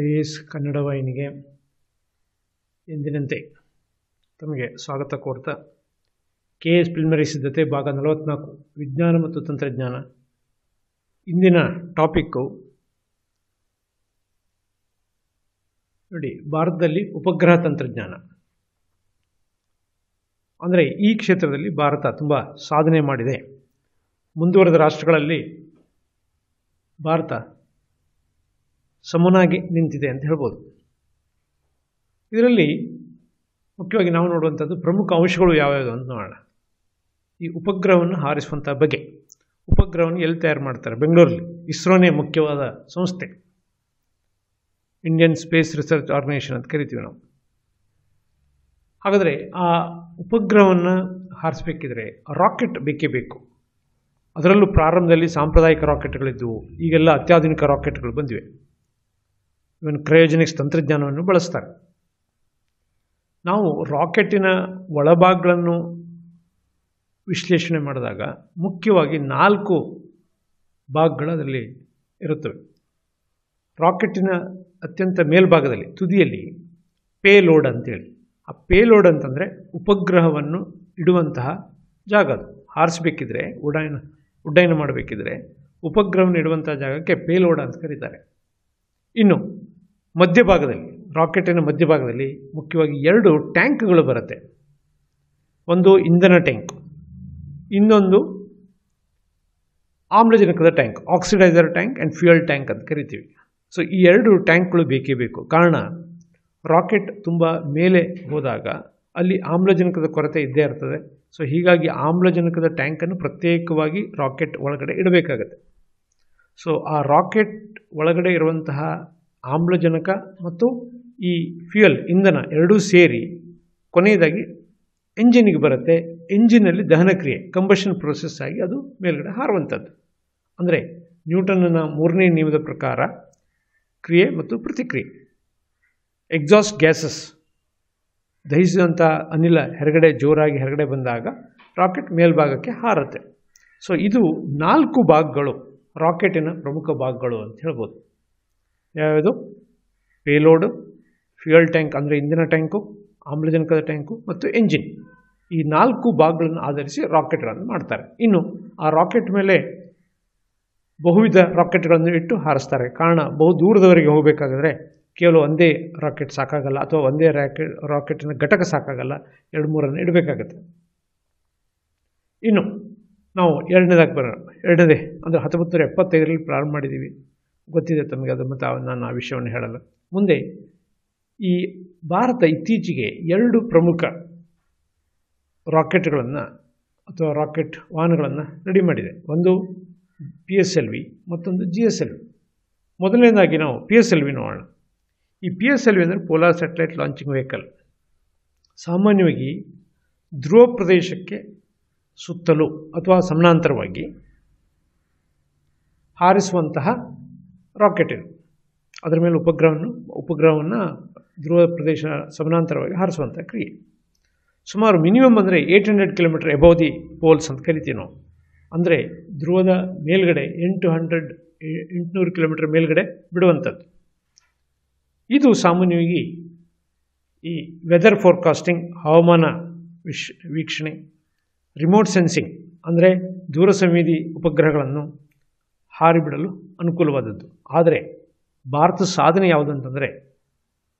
I S Kannada ವಾಹಿನಿಗೆ ಎಂದಿನಂತೆ ತಮಗೆ ಸ್ವಾಗತ ಕೋರ್ತಾ ಕೆ ಎಸ್ ಪಿಲ್ಮರಿ ಸಿದ್ಧತೆ ಭಾಗ ನಲವತ್ನಾಲ್ಕು ವಿಜ್ಞಾನ ಮತ್ತು ತಂತ್ರಜ್ಞಾನ ಇಂದಿನ ಟಾಪಿಕ್ಕು ನೋಡಿ ಭಾರತದಲ್ಲಿ ಉಪಗ್ರಹ ತಂತ್ರಜ್ಞಾನ ಅಂದರೆ ಈ ಕ್ಷೇತ್ರದಲ್ಲಿ ಭಾರತ ತುಂಬ ಸಾಧನೆ ಮಾಡಿದೆ ಮುಂದುವರೆದ ರಾಷ್ಟ್ರಗಳಲ್ಲಿ ಭಾರತ ಸಮನಾಗಿ ನಿಂತಿದೆ ಅಂತ ಹೇಳ್ಬೋದು ಇದರಲ್ಲಿ ಮುಖ್ಯವಾಗಿ ನಾವು ನೋಡುವಂಥದ್ದು ಪ್ರಮುಖ ಅಂಶಗಳು ಯಾವ್ಯಾವುದು ಅಂತ ನೋಡೋಣ ಈ ಉಪಗ್ರಹವನ್ನು ಹಾರಿಸುವಂಥ ಬಗೆ ಉಪಗ್ರಹವನ್ನು ಎಲ್ಲಿ ತಯಾರು ಮಾಡ್ತಾರೆ ಬೆಂಗಳೂರಲ್ಲಿ ಇಸ್ರೋನೇ ಮುಖ್ಯವಾದ ಸಂಸ್ಥೆ ಇಂಡಿಯನ್ ಸ್ಪೇಸ್ ರಿಸರ್ಚ್ ಆರ್ಗನೈಸೇಷನ್ ಅಂತ ಕರಿತೀವಿ ನಾವು ಹಾಗಾದರೆ ಆ ಉಪಗ್ರಹವನ್ನು ಹಾರಿಸ್ಬೇಕಿದ್ರೆ ರಾಕೆಟ್ ಬೇಕೇ ಬೇಕು ಅದರಲ್ಲೂ ಪ್ರಾರಂಭದಲ್ಲಿ ಸಾಂಪ್ರದಾಯಿಕ ರಾಕೆಟ್ಗಳಿದ್ದವು ಈಗೆಲ್ಲ ಅತ್ಯಾಧುನಿಕ ರಾಕೆಟ್ಗಳು ಬಂದಿವೆ ಇವನ್ ಕ್ರಯೋಜೆನಿಕ್ಸ್ ತಂತ್ರಜ್ಞಾನವನ್ನು ಬಳಸ್ತಾರೆ ನಾವು ರಾಕೆಟಿನ ಒಳಭಾಗಗಳನ್ನು ವಿಶ್ಲೇಷಣೆ ಮಾಡಿದಾಗ ಮುಖ್ಯವಾಗಿ ನಾಲ್ಕು ಭಾಗಗಳು ಅದರಲ್ಲಿ ಇರುತ್ತವೆ ರಾಕೆಟಿನ ಅತ್ಯಂತ ಮೇಲ್ಭಾಗದಲ್ಲಿ ತುದಿಯಲ್ಲಿ ಪೇಲೋಡ್ ಅಂತೇಳಿ ಆ ಪೇಲೋಡ್ ಅಂತಂದರೆ ಉಪಗ್ರಹವನ್ನು ಇಡುವಂತಹ ಜಾಗ ಅದು ಹಾರಿಸ್ಬೇಕಿದ್ರೆ ಉಡಾಯನ ಉಡ್ಡಯನ ಮಾಡಬೇಕಿದ್ರೆ ಉಪಗ್ರಹವನ್ನು ಇಡುವಂಥ ಜಾಗಕ್ಕೆ ಪೇಲೋಡ್ ಅಂತ ಕರೀತಾರೆ ಇನ್ನು ಮಧ್ಯಭಾಗದಲ್ಲಿ ರಾಕೆಟಿನ ಮಧ್ಯಭಾಗದಲ್ಲಿ ಮುಖ್ಯವಾಗಿ ಎರಡು ಟ್ಯಾಂಕ್ಗಳು ಬರುತ್ತೆ ಒಂದು ಇಂಧನ ಟ್ಯಾಂಕ್ ಇನ್ನೊಂದು ಆಮ್ಲಜನಕದ tank oxidizer tank and fuel tank ಅಂತ ಕರಿತೀವಿ ಸೊ ಈ ಎರಡು ಟ್ಯಾಂಕ್ಗಳು ಬೇಕೇ ಬೇಕು ಕಾರಣ ರಾಕೆಟ್ ತುಂಬ ಮೇಲೆ ಹೋದಾಗ ಅಲ್ಲಿ ಆಮ್ಲಜನಕದ ಕೊರತೆ ಇದ್ದೇ ಇರ್ತದೆ ಸೊ ಹೀಗಾಗಿ ಆಮ್ಲಜನಕದ ಟ್ಯಾಂಕನ್ನು ಪ್ರತ್ಯೇಕವಾಗಿ ರಾಕೆಟ್ ಒಳಗಡೆ ಇಡಬೇಕಾಗತ್ತೆ ಸೊ ಆ ರಾಕೆಟ್ ಒಳಗಡೆ ಇರುವಂತಹ ಆಮ್ಲಜನಕ ಮತ್ತು ಈ ಫ್ಯೂಯಲ್ ಇಂಧನ ಎರಡೂ ಸೇರಿ ಕೊನೆಯದಾಗಿ ಎಂಜಿನಿಗೆ ಬರುತ್ತೆ ಎಂಜಿನಲ್ಲಿ ದಹನಕ್ರಿಯೆ ಕಂಬಷನ್ ಪ್ರೊಸೆಸ್ ಆಗಿ ಅದು ಮೇಲ್ಗಡೆ ಹಾರುವಂಥದ್ದು ಅಂದರೆ ನ್ಯೂಟನ್ನ ಮೂರನೇ ನಿಯಮದ ಪ್ರಕಾರ ಕ್ರಿಯೆ ಮತ್ತು ಪ್ರತಿಕ್ರಿಯೆ ಎಕ್ಸಾಸ್ಟ್ ಗ್ಯಾಸಸ್ ದಹಿಸಿದಂಥ ಅನಿಲ ಹೆರಗಡೆ ಜೋರಾಗಿ ಹೊರಗಡೆ ಬಂದಾಗ ರಾಕೆಟ್ ಮೇಲ್ಭಾಗಕ್ಕೆ ಹಾರುತ್ತೆ ಸೊ ಇದು ನಾಲ್ಕು ಭಾಗಗಳು ರಾಕೆಟಿನ ಪ್ರಮುಖ ಭಾಗಗಳು ಅಂತ ಹೇಳ್ಬೋದು ಯಾವುದು ಪೇಲೋಡು ಫ್ಯೂಯಲ್ ಟ್ಯಾಂಕ್ ಅಂದರೆ ಇಂಧನ ಟ್ಯಾಂಕು ಆಮ್ಲಜನಕದ ಟ್ಯಾಂಕು ಮತ್ತು ಎಂಜಿನ್ ಈ ನಾಲ್ಕು ಭಾಗಗಳನ್ನು ಆಧರಿಸಿ ರಾಕೆಟ್ಗಳನ್ನು ಮಾಡ್ತಾರೆ ಇನ್ನು ಆ ರಾಕೆಟ್ ಮೇಲೆ ಬಹುವಿಧ ರಾಕೆಟ್ಗಳನ್ನು ಇಟ್ಟು ಹಾರಿಸ್ತಾರೆ ಕಾರಣ ಬಹು ದೂರದವರೆಗೆ ಹೋಗಬೇಕಾದ್ರೆ ಕೇವಲ ಒಂದೇ ರಾಕೆಟ್ ಸಾಕಾಗಲ್ಲ ಅಥವಾ ಒಂದೇ ರಾಕೆಟ್ ರಾಕೆಟಿನ ಘಟಕ ಸಾಕಾಗಲ್ಲ ಎರಡು ಮೂರನ್ನು ಇಡಬೇಕಾಗತ್ತೆ ಇನ್ನು ನಾವು ಎರಡನೇದಾಗಿ ಬರೋಣ ಎರಡನೇ ಅಂದರೆ ಹತ್ತೊಂಬತ್ತು ನೂರ ಎಪ್ಪತ್ತೈದರಲ್ಲಿ ಪ್ರಾರಂಭ ಮಾಡಿದ್ದೀವಿ ಗೊತ್ತಿದೆ ತಮಗೆ ಅದು ಮತ್ತು ನಾನು ಆ ವಿಷಯವನ್ನು ಹೇಳಲ್ಲ ಮುಂದೆ ಈ ಭಾರತ ಇತ್ತೀಚೆಗೆ ಎರಡು ಪ್ರಮುಖ ರಾಕೆಟ್ಗಳನ್ನು ಅಥವಾ ರಾಕೆಟ್ ವಾಹನಗಳನ್ನು ರೆಡಿ ಮಾಡಿದೆ ಒಂದು ಪಿ ಎಸ್ ಎಲ್ ವಿ ಮತ್ತೊಂದು ಜಿ ಎಸ್ ಎಲ್ ವಿ ಮೊದಲನೇದಾಗಿ ನಾವು ಪಿ ಎಸ್ ಎಲ್ ವಿ ನೋಡೋಣ ಈ ಪಿ ಎಸ್ ಎಲ್ ವಿ ಅಂದರೆ ಪೋಲಾರ್ ಸ್ಯಾಟಲೈಟ್ ಲಾಂಚಿಂಗ್ ವೆಹಿಕಲ್ ಸಾಮಾನ್ಯವಾಗಿ ಧ್ರುವ ಪ್ರದೇಶಕ್ಕೆ ಸುತ್ತಲೂ ಅಥವಾ ಸಮಾನಾಂತರವಾಗಿ ಹಾರಿಸುವಂತಹ ರಾಕೆಟಿನ ಅದರ ಮೇಲೆ ಉಪಗ್ರಹವನ್ನು ಉಪಗ್ರಹವನ್ನು ಧ್ರುವ ಪ್ರದೇಶ ಸಮಾನಾಂತರವಾಗಿ ಹಾರಿಸುವಂಥ ಕ್ರಿಯೆ ಸುಮಾರು ಮಿನಿಮಮ್ ಅಂದರೆ eight hundred kilometre above the poles ಅಂತ ಕರಿತೀವಿ ನಾವು ಅಂದರೆ ಧ್ರುವದ ಮೇಲ್ಗಡೆ ಎಂಟು ಹಂಡ್ರೆಡ್ ಎಂಟುನೂರು ಕಿಲೋಮೀಟರ್ ಮೇಲ್ಗಡೆ ಬಿಡುವಂಥದ್ದು ಇದು ಸಾಮಾನ್ಯವಾಗಿ ಈ ವೆದರ್ ಫೋರ್ಕಾಸ್ಟಿಂಗ್ ಹವಾಮಾನ ವಿಶ್ ವೀಕ್ಷಣೆ ರಿಮೋಟ್ ಸೆನ್ಸಿಂಗ್ ಅಂದರೆ ದೂರ ಸಂವೇದಿ ಉಪಗ್ರಹಗಳನ್ನು ಹಾರಿಬಿಡಲು ಅನುಕೂಲವಾದದ್ದು ಆದರೆ ಭಾರತದ ಸಾಧನೆ ಯಾವುದಂತಂದರೆ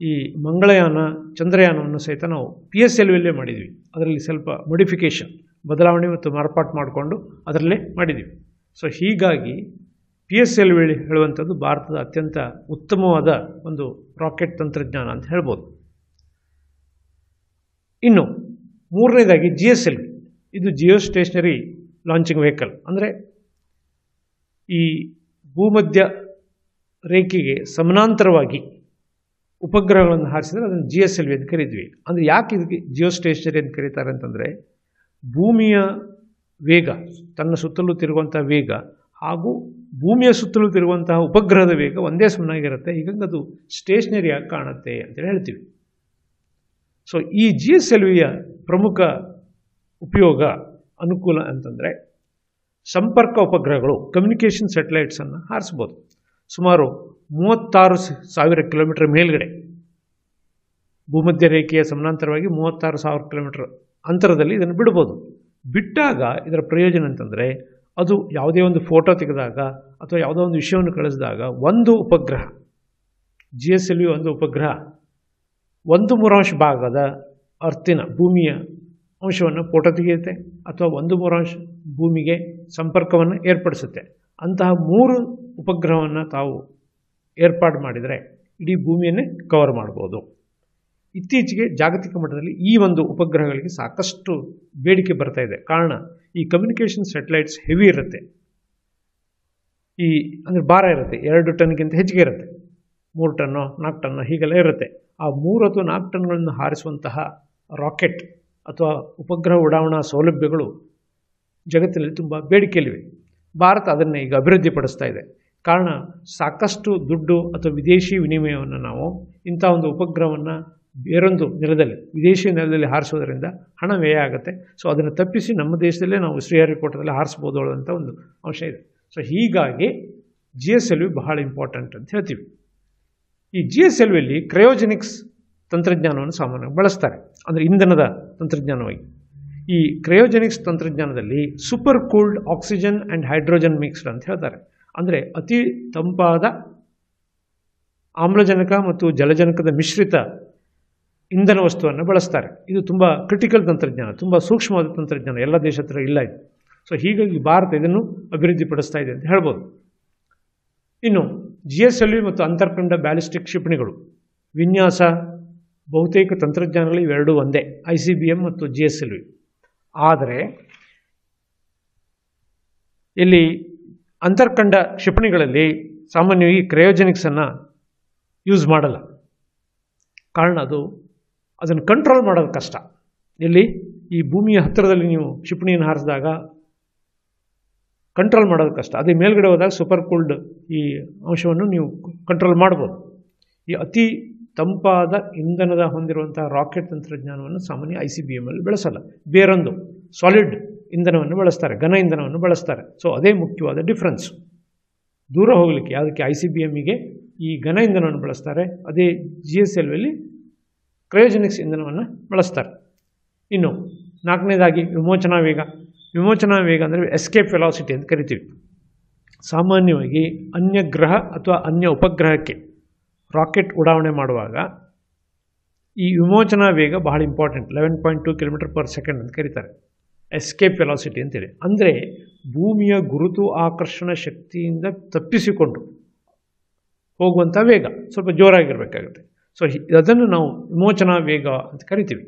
ಈ ಮಂಗಳಯಾನ ಚಂದ್ರಯಾನವನ್ನು ಸಹಿತ ನಾವು ಪಿ ಎಸ್ ಎಲ್ ವಿಲ್ಲೇ ಮಾಡಿದ್ವಿ ಅದರಲ್ಲಿ ಸ್ವಲ್ಪ ಮೊಡಿಫಿಕೇಷನ್ ಬದಲಾವಣೆ ಮತ್ತು ಮಾರ್ಪಾಟು ಮಾಡಿಕೊಂಡು ಅದರಲ್ಲೇ ಮಾಡಿದ್ವಿ ಸೊ ಹೀಗಾಗಿ ಪಿ ಎಸ್ ಎಲ್ ವಿ ಹೇಳುವಂಥದ್ದು ಭಾರತದ ಅತ್ಯಂತ ಉತ್ತಮವಾದ ಒಂದು ರಾಕೆಟ್ ತಂತ್ರಜ್ಞಾನ ಅಂತ ಹೇಳ್ಬೋದು ಇನ್ನು ಮೂರನೇದಾಗಿ ಜಿ ಎಸ್ ಎಲ್ ವಿ ಇದು ಜಿಯೋ ಸ್ಟೇಷನರಿ ಲಾಂಚಿಂಗ್ ವೆಹಿಕಲ್ ಅಂದರೆ ಈ ಭೂಮಧ್ಯ ರೇಖೆಗೆ ಸಮಾನಾಂತರವಾಗಿ ಉಪಗ್ರಹಗಳನ್ನು ಹಾರಿಸಿದರೆ ಅದನ್ನು ಜಿ ಎಸ್ ಎಲ್ ವಿ ಅಂತ ಕರೀತೀವಿ ಅಂದರೆ ಯಾಕೆ ಇದಕ್ಕೆ ಜಿಯೋ ಸ್ಟೇಷನರಿ ಅಂತ ಕರೀತಾರೆ ಅಂತಂದರೆ ಭೂಮಿಯ ವೇಗ ತನ್ನ ಸುತ್ತಲೂ ತಿರುಗುವಂಥ ವೇಗ ಹಾಗೂ ಭೂಮಿಯ ಸುತ್ತಲೂ ತಿರುಗುವಂತಹ ಉಪಗ್ರಹದ ವೇಗ ಒಂದೇ ಸಮನಾಗಿರುತ್ತೆ ಹೀಗಾಗಿ ಅದು ಸ್ಟೇಷನರಿಯಾಗಿ ಕಾಣುತ್ತೆ ಅಂತೇಳಿ ಹೇಳ್ತೀವಿ ಸೊ ಈ ಜಿ ಎಸ್ ಎಲ್ ವಿಯ ಪ್ರಮುಖ ಉಪಯೋಗ ಅನುಕೂಲ ಅಂತಂದರೆ ಸಂಪರ್ಕ ಉಪಗ್ರಹಗಳು ಕಮ್ಯುನಿಕೇಷನ್ ಸ್ಯಾಟಲೈಟ್ಸನ್ನು ಹಾರಿಸ್ಬೋದು ಸುಮಾರು ಮೂವತ್ತಾರು ಸಾವಿರ ಕಿಲೋಮೀಟರ್ ಮೇಲ್ಗಡೆ ಭೂಮಧ್ಯ ರೇಖೆಯ ಸಮಾನಾಂತರವಾಗಿ ಮೂವತ್ತಾರು ಸಾವಿರ ಕಿಲೋಮೀಟರ್ ಅಂತರದಲ್ಲಿ ಇದನ್ನು ಬಿಡ್ಬೋದು ಬಿಟ್ಟಾಗ ಇದರ ಪ್ರಯೋಜನ ಅಂತಂದರೆ ಅದು ಯಾವುದೇ ಒಂದು ಫೋಟೋ ತೆಗೆದಾಗ ಅಥವಾ ಯಾವುದೋ ಒಂದು ವಿಷಯವನ್ನು ಕಳಿಸಿದಾಗ ಒಂದು ಉಪಗ್ರಹ ಜಿ ಎಸ್ ಎಲ್ ವಿ ಒಂದು ಉಪಗ್ರಹ ಒಂದು ಮೂರಾಂಶ ಭಾಗದ ಅರ್ಥಿನ ಭೂಮಿಯ ಅಂಶವನ್ನು ಫೋಟೋ ತೆಗೆಯುತ್ತೆ ಅಥವಾ ಒಂದು ಅಂಶ ಭೂಮಿಗೆ ಸಂಪರ್ಕವನ್ನು ಏರ್ಪಡಿಸುತ್ತೆ ಅಂತಹ ಮೂರು ಉಪಗ್ರಹವನ್ನು ತಾವು ಏರ್ಪಾಡು ಮಾಡಿದರೆ ಇಡೀ ಭೂಮಿಯನ್ನೇ ಕವರ್ ಮಾಡ್ಬೋದು ಇತ್ತೀಚೆಗೆ ಜಾಗತಿಕ ಮಟ್ಟದಲ್ಲಿ ಈ ಒಂದು ಉಪಗ್ರಹಗಳಿಗೆ ಸಾಕಷ್ಟು ಬೇಡಿಕೆ ಬರ್ತಾ ಇದೆ ಕಾರಣ ಈ ಕಮ್ಯುನಿಕೇಷನ್ ಸ್ಯಾಟಲೈಟ್ಸ್ ಹೆವಿ ಇರುತ್ತೆ ಈ ಅಂದರೆ ಭಾರ ಇರುತ್ತೆ ಎರಡು ಟನ್ಗಿಂತ ಹೆಚ್ಚಿಗೆ ಇರುತ್ತೆ ಮೂರು ಟನ್ನು ನಾಲ್ಕು ಟನ್ನೋ ಹೀಗೆಲ್ಲ ಇರುತ್ತೆ ಆ ಮೂರು ಅಥವಾ ನಾಲ್ಕು ಟನ್ಗಳನ್ನು ಹಾರಿಸುವಂತಹ ರಾಕೆಟ್ ಅಥವಾ ಉಪಗ್ರಹ ಉಡಾವಣಾ ಸೌಲಭ್ಯಗಳು ಜಗತ್ತಿನಲ್ಲಿ ತುಂಬ ಬೇಡಿಕೆಯಲ್ಲಿವೆ ಭಾರತ ಅದನ್ನು ಈಗ ಅಭಿವೃದ್ಧಿಪಡಿಸ್ತಾ ಇದೆ ಕಾರಣ ಸಾಕಷ್ಟು ದುಡ್ಡು ಅಥವಾ ವಿದೇಶಿ ವಿನಿಮಯವನ್ನು ನಾವು ಇಂಥ ಒಂದು ಉಪಗ್ರಹವನ್ನು ಬೇರೊಂದು ನೆಲದಲ್ಲಿ ವಿದೇಶಿ ನೆಲದಲ್ಲಿ ಹಾರಿಸೋದ್ರಿಂದ ಹಣ ವ್ಯಯ ಆಗುತ್ತೆ ಸೊ ಅದನ್ನು ತಪ್ಪಿಸಿ ನಮ್ಮ ದೇಶದಲ್ಲೇ ನಾವು ಶ್ರೀಹರಿಕೋಟದಲ್ಲಿ ಹಾರಿಸ್ಬೋದು ಅಂತ ಒಂದು ಅಂಶ ಇದೆ ಸೊ ಹೀಗಾಗಿ ಜಿ ಎಸ್ ಎಲ್ ವಿ ಬಹಳ ಇಂಪಾರ್ಟೆಂಟ್ ಅಂತ ಹೇಳ್ತೀವಿ ಈ ಜಿ ಎಸ್ ಎಲ್ ವಿಯಲ್ಲಿ ಕ್ರಯೋಜೆನಿಕ್ಸ್ ತಂತ್ರಜ್ಞಾನವನ್ನು ಸಾಮಾನ್ಯವಾಗಿ ಬಳಸ್ತಾರೆ ಅಂದರೆ ಇಂಧನದ ತಂತ್ರಜ್ಞಾನವಾಗಿ ಈ ಕ್ರಯೋಜೆನಿಕ್ಸ್ ತಂತ್ರಜ್ಞಾನದಲ್ಲಿ super cooled oxygen and hydrogen mixed ಅಂತ ಹೇಳ್ತಾರೆ ಅಂದರೆ ಅತಿ ತಂಪಾದ ಆಮ್ಲಜನಕ ಮತ್ತು ಜಲಜನಕದ ಮಿಶ್ರಿತ ಇಂಧನ ವಸ್ತುವನ್ನು ಬಳಸ್ತಾರೆ ಇದು ತುಂಬ ಕ್ರಿಟಿಕಲ್ ತಂತ್ರಜ್ಞಾನ ತುಂಬ ಸೂಕ್ಷ್ಮವಾದ ತಂತ್ರಜ್ಞಾನ ಎಲ್ಲ ದೇಶ ಹತ್ರ ಇಲ್ಲ ಇದು ಸೊ ಹೀಗಾಗಿ ಭಾರತ ಇದನ್ನು ಅಭಿವೃದ್ಧಿಪಡಿಸ್ತಾ ಇದೆ ಅಂತ ಹೇಳ್ಬೋದು ಇನ್ನು ಜಿ ಎಸ್ ಎಲ್ ವಿ ಮತ್ತು ಅಂತರ್ಖಂಡ ಬ್ಯಾಲಿಸ್ಟಿಕ್ ಕ್ಷಿಪಣಿಗಳು ವಿನ್ಯಾಸ ಬಹುತೇಕ ತಂತ್ರಜ್ಞಾನಗಳು ಇವೆರಡೂ ಒಂದೇ ಐ ಸಿ ಬಿ ಎಮ್ ಮತ್ತು ಜಿ ಎಸ್ ಎಲ್ ವಿ ಆದರೆ ಇಲ್ಲಿ ಅಂತರ್ಕಂಡ ಕ್ಷಿಪಣಿಗಳಲ್ಲಿ ಸಾಮಾನ್ಯವಾಗಿ ಕ್ರಯೋಜೆನಿಕ್ಸನ್ನು ಯೂಸ್ ಮಾಡಲ್ಲ ಕಾರಣ ಅದು ಅದನ್ನು ಕಂಟ್ರೋಲ್ ಮಾಡೋದು ಕಷ್ಟ ಇಲ್ಲಿ ಈ ಭೂಮಿಯ ಹತ್ತಿರದಲ್ಲಿ ನೀವು ಕ್ಷಿಪಣಿಯನ್ನು ಹಾರಿಸಿದಾಗ ಕಂಟ್ರೋಲ್ ಮಾಡೋದು ಕಷ್ಟ ಅದೇ ಮೇಲ್ಗಡೆ ಹೋದಾಗ ಸೂಪರ್ ಕೂಲ್ಡ್ ಈ ಅಂಶವನ್ನು ನೀವು ಕಂಟ್ರೋಲ್ ಮಾಡ್ಬೋದು ಈ ಅತಿ ತಂಪಾದ ಇಂಧನದ ಹೊಂದಿರುವಂತಹ ರಾಕೆಟ್ ತಂತ್ರಜ್ಞಾನವನ್ನು ಸಾಮಾನ್ಯ ಐ ಸಿ ಬಿ ಎಮ್ಮಲ್ಲಿ ಬಳಸಲ್ಲ ಬೇರೊಂದು ಸಾಲಿಡ್ ಇಂಧನವನ್ನು ಬಳಸ್ತಾರೆ ಘನ ಇಂಧನವನ್ನು ಬಳಸ್ತಾರೆ ಸೊ ಅದೇ ಮುಖ್ಯವಾದ ಡಿಫ್ರೆನ್ಸ್ ದೂರ ಹೋಗಲಿಕ್ಕೆ ಯಾವುದಕ್ಕೆ ಐ ಸಿ ಬಿ ಎಮ್ಗೆ ಈ ಘನ ಇಂಧನವನ್ನು ಬಳಸ್ತಾರೆ ಅದೇ ಜಿ ಎಸ್ ಎಲ್ ಅಲ್ಲಿ ಕ್ರಯೋಜೆನಿಕ್ಸ್ ಇಂಧನವನ್ನು ಬಳಸ್ತಾರೆ ಇನ್ನು ನಾಲ್ಕನೇದಾಗಿ ವಿಮೋಚನಾ ವೇಗ ವಿಮೋಚನಾ ವೇಗ ಅಂದರೆ ಎಸ್ಕೇಪ್ ವೆಲಾಸಿಟಿ ಅಂತ ಕರಿತೀವಿ ಸಾಮಾನ್ಯವಾಗಿ ಅನ್ಯ ಗ್ರಹ ಅಥವಾ ಅನ್ಯ ಉಪಗ್ರಹಕ್ಕೆ ರಾಕೆಟ್ ಉಡಾವಣೆ ಮಾಡುವಾಗ ಈ ವಿಮೋಚನಾ ವೇಗ ಬಹಳ important eleven point two kilometre per second ಅಂತ ಕರೀತಾರೆ ಎಸ್ಕೇಪ್ ವೆಲಾಸಿಟಿ ಅಂತೇಳಿ ಅಂದರೆ ಭೂಮಿಯ ಗುರುತು ಆಕರ್ಷಣ ಶಕ್ತಿಯಿಂದ ತಪ್ಪಿಸಿಕೊಂಡು ಹೋಗುವಂಥ ವೇಗ ಸ್ವಲ್ಪ ಜೋರಾಗಿರಬೇಕಾಗುತ್ತೆ ಸೊ ಅದನ್ನು ನಾವು ವಿಮೋಚನಾ ವೇಗ ಅಂತ ಕರಿತೀವಿ